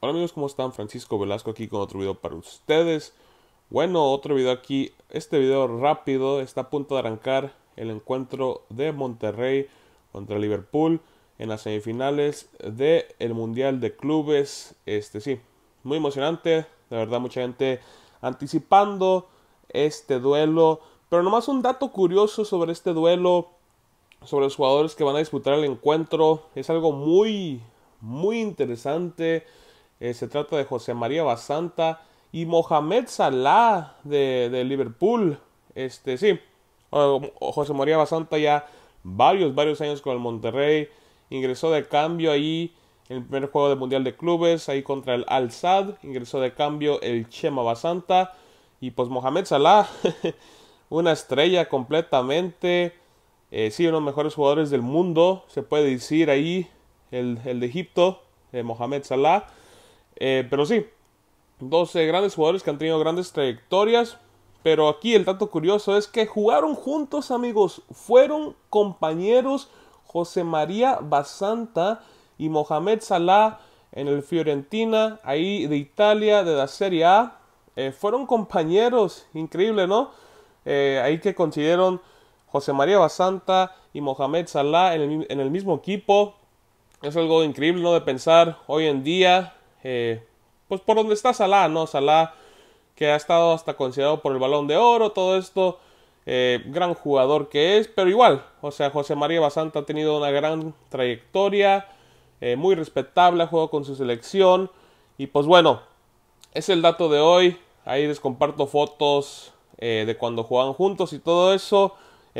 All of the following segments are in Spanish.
Hola amigos, ¿cómo están? Francisco Velasco aquí con otro video para ustedes. Bueno, otro video aquí, este video rápido, está a punto de arrancar el encuentro de Monterrey contra Liverpool en las semifinales del Mundial de Clubes. Este sí, muy emocionante, de verdad mucha gente anticipando este duelo. Pero nomás un dato curioso sobre este duelo, sobre los jugadores que van a disputar el encuentro, es algo muy, muy interesante. Eh, se trata de José María Basanta y Mohamed Salah de, Liverpool. Este, sí, um, José María Basanta ya varios, varios años con el Monterrey. Ingresó de cambio ahí en el primer juego del Mundial de Clubes, ahí contra el Al-Sad. Ingresó de cambio el Chema Basanta. Y pues Mohamed Salah, una estrella completamente. Eh, sí, uno de los mejores jugadores del mundo, se puede decir ahí, el, de Egipto, eh, Mohamed Salah. Eh, pero sí, 12 grandes jugadores que han tenido grandes trayectorias. Pero aquí el dato curioso es que jugaron juntos, amigos. Fueron compañeros José María Basanta y Mohamed Salah en el Fiorentina, ahí de Italia, de la Serie A. Eh, fueron compañeros, increíble, ¿no? Eh, ahí que consiguieron José María Basanta y Mohamed Salah en el, en el mismo equipo. Es algo increíble, ¿no? De pensar hoy en día eh, pues por donde está Salah, ¿no? Salah que ha estado hasta considerado por el balón de oro, todo esto, eh, gran jugador que es, pero igual, o sea, José María Basanta ha tenido una gran trayectoria, eh, muy respetable, ha jugado con su selección, y pues bueno, es el dato de hoy, ahí les comparto fotos eh, de cuando jugaban juntos y todo eso,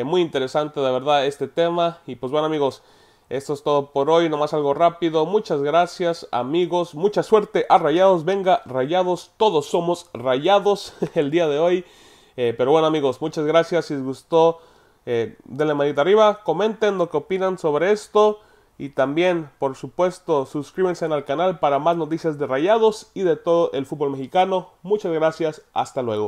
muy interesante de verdad este tema, y pues bueno amigos, esto es todo por hoy, nomás algo rápido. Muchas gracias, amigos. Mucha suerte a Rayados. Venga, Rayados, todos somos Rayados el día de hoy. Eh, pero bueno, amigos, muchas gracias. Si les gustó, eh, denle manita arriba, comenten lo que opinan sobre esto. Y también, por supuesto, suscríbanse al canal para más noticias de Rayados y de todo el fútbol mexicano. Muchas gracias, hasta luego.